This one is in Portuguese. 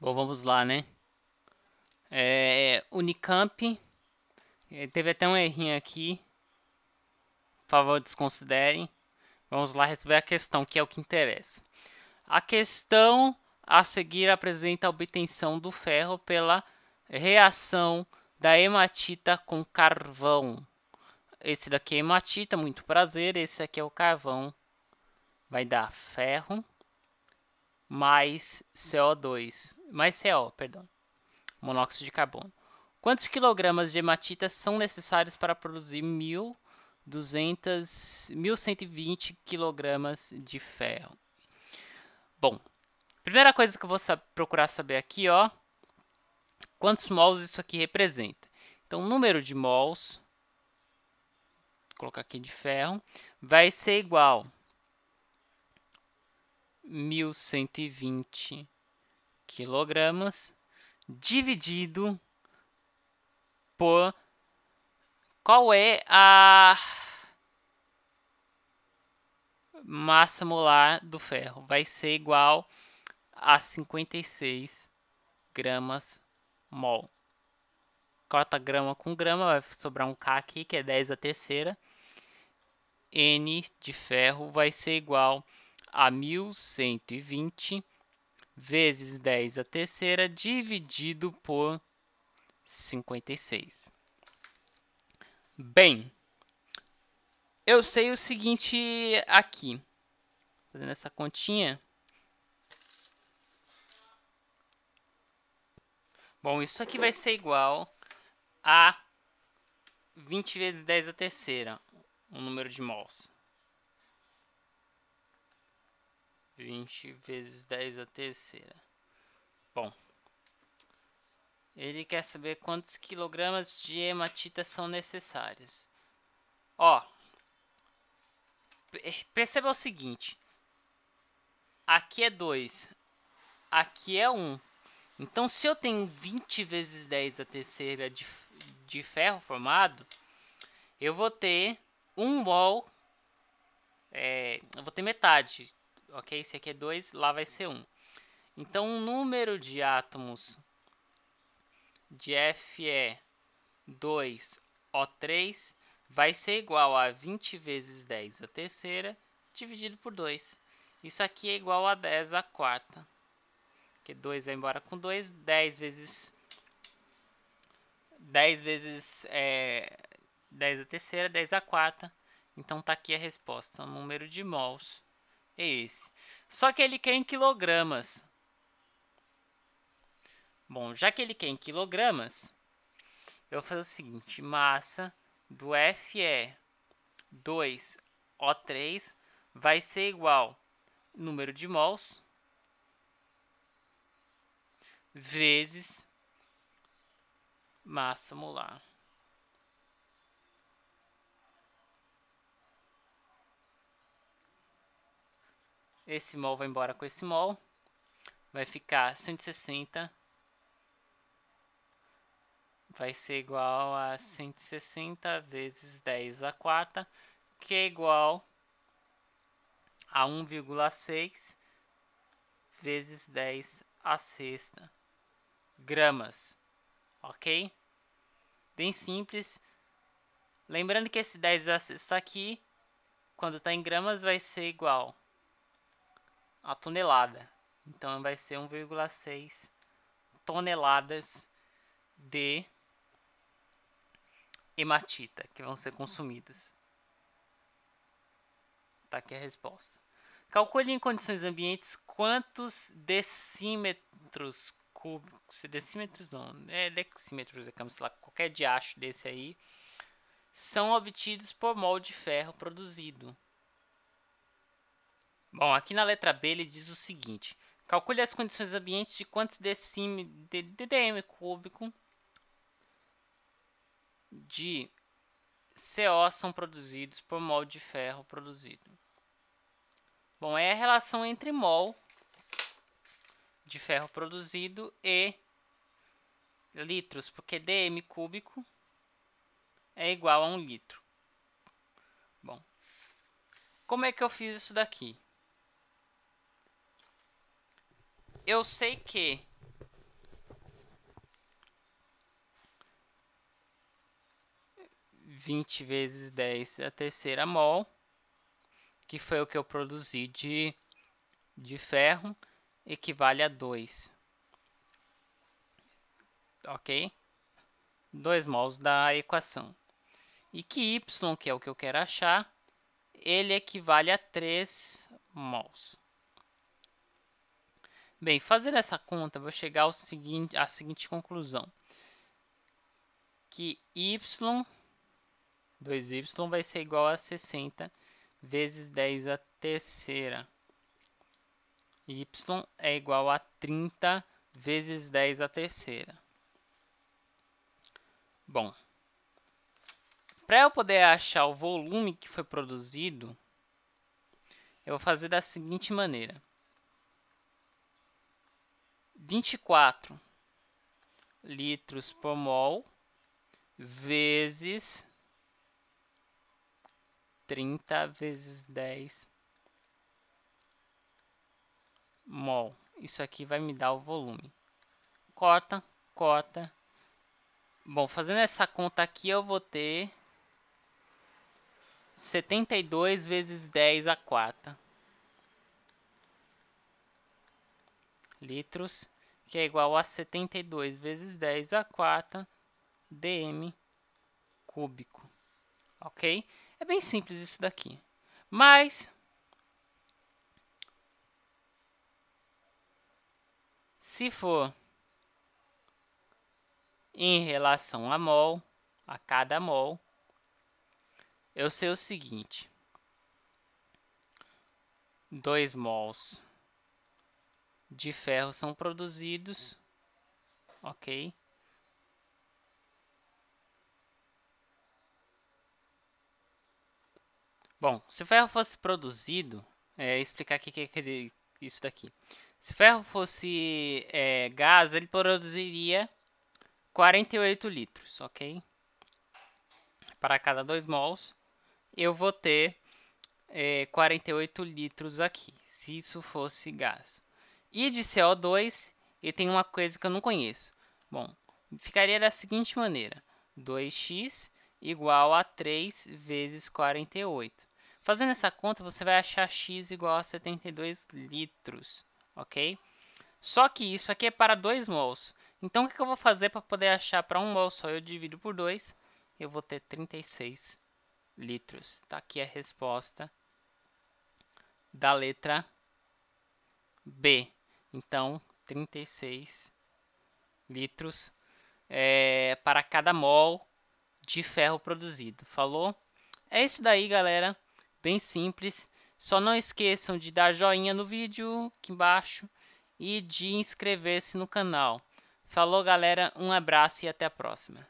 Bom, vamos lá, né? É, é Unicamp. É, teve até um errinho aqui. Por favor, desconsiderem. Vamos lá resolver a questão, que é o que interessa. A questão a seguir apresenta a obtenção do ferro pela reação da hematita com carvão. Esse daqui é hematita, muito prazer. Esse aqui é o carvão. Vai dar ferro mais CO2 mais CO, perdão, monóxido de carbono. Quantos quilogramas de hematita são necessários para produzir 1.200, 1.120 quilogramas de ferro? Bom, primeira coisa que eu vou sa procurar saber aqui, ó, quantos mols isso aqui representa. Então, o número de mols, vou colocar aqui de ferro, vai ser igual 1120 quilogramas dividido por qual é a massa molar do ferro? Vai ser igual a 56 gramas mol. Corta grama com grama, vai sobrar um K aqui, que é 10 a terceira. N de ferro vai ser igual a 1120 vezes 10 a terceira dividido por 56. Bem, eu sei o seguinte aqui. Fazendo essa continha. Bom, isso aqui vai ser igual a 20 vezes 10 a terceira, o número de mols. 20 vezes 10 a terceira. Bom. Ele quer saber quantos quilogramas de hematita são necessários. Ó. Perceba o seguinte. Aqui é 2. Aqui é 1. Um. Então, se eu tenho 20 vezes 10 a terceira de, de ferro formado, eu vou ter 1 um mol. É, eu vou ter metade ok? Esse aqui é 2, lá vai ser 1. Um. Então, o número de átomos de Fe é 2O3 vai ser igual a 20 vezes 10 a terceira dividido por 2. Isso aqui é igual a 10 a quarta. Porque 2 vai embora com 2. 10 vezes 10 vezes é, 10 a terceira, 10 a quarta. Então está aqui a resposta, o número de mols é esse. Só que ele quer em quilogramas. Bom, já que ele quer em quilogramas, eu vou fazer o seguinte: massa do Fe2O3 é vai ser igual número de mols vezes massa molar. Esse mol vai embora com esse mol. Vai ficar 160. Vai ser igual a 160 vezes 10 a quarta, que é igual a 1,6 vezes 10 a sexta gramas, ok? Bem simples. Lembrando que esse 10 a sexta aqui, quando está em gramas, vai ser igual a tonelada. Então vai ser 1,6 toneladas de hematita que vão ser consumidos. Tá aqui a resposta. Calcule em condições ambientes quantos decímetros cúbicos, decímetros não, é decímetros, é como, sei lá, qualquer diacho desse aí, são obtidos por molde de ferro produzido. Bom, aqui na letra B ele diz o seguinte: calcule as condições ambientes de quantos decime, de, dm cúbico de CO são produzidos por mol de ferro produzido. Bom, é a relação entre mol de ferro produzido e litros, porque dm cúbico é igual a um litro. Bom, como é que eu fiz isso daqui? eu sei que vinte vezes dez é a terceira mol, que foi o que eu produzi de, de ferro, equivale a dois, Ok? dois mols da equação. E que y, que é o que eu quero achar, ele equivale a 3 mols. Bem, fazendo essa conta, vou chegar ao seguinte, à seguinte conclusão. Que y, 2y vai ser igual a 60 vezes 10 a terceira. y é igual a 30 vezes 10 a terceira. Bom, para eu poder achar o volume que foi produzido, eu vou fazer da seguinte maneira. 24 litros por mol vezes 30 vezes 10 mol. Isso aqui vai me dar o volume. Corta, corta. Bom, fazendo essa conta aqui, eu vou ter 72 vezes 10 a quarta litros que é igual a 72 vezes 10 a quarta dm cúbico. Ok? É bem simples isso daqui. Mas se for em relação a mol, a cada mol, eu sei o seguinte: 2 mols de ferro são produzidos. Ok. Bom, se o ferro fosse produzido, é, explicar aqui que é isso daqui. Se ferro fosse é, gás, ele produziria 48 litros, ok? Para cada 2 mols, eu vou ter é, 48 litros aqui, se isso fosse gás e de CO2, e tem uma coisa que eu não conheço. Bom, ficaria da seguinte maneira: 2x igual a 3 vezes 48. Fazendo essa conta, você vai achar x igual a 72 litros, ok? Só que isso aqui é para 2 mols. Então, o que eu vou fazer para poder achar para 1 um mol só? Eu divido por 2, eu vou ter 36 litros. Está aqui a resposta da letra B. Então, 36 litros é, para cada mol de ferro produzido. Falou? É isso daí, galera. Bem simples. Só não esqueçam de dar joinha no vídeo aqui embaixo e de inscrever-se no canal. Falou, galera. Um abraço e até a próxima.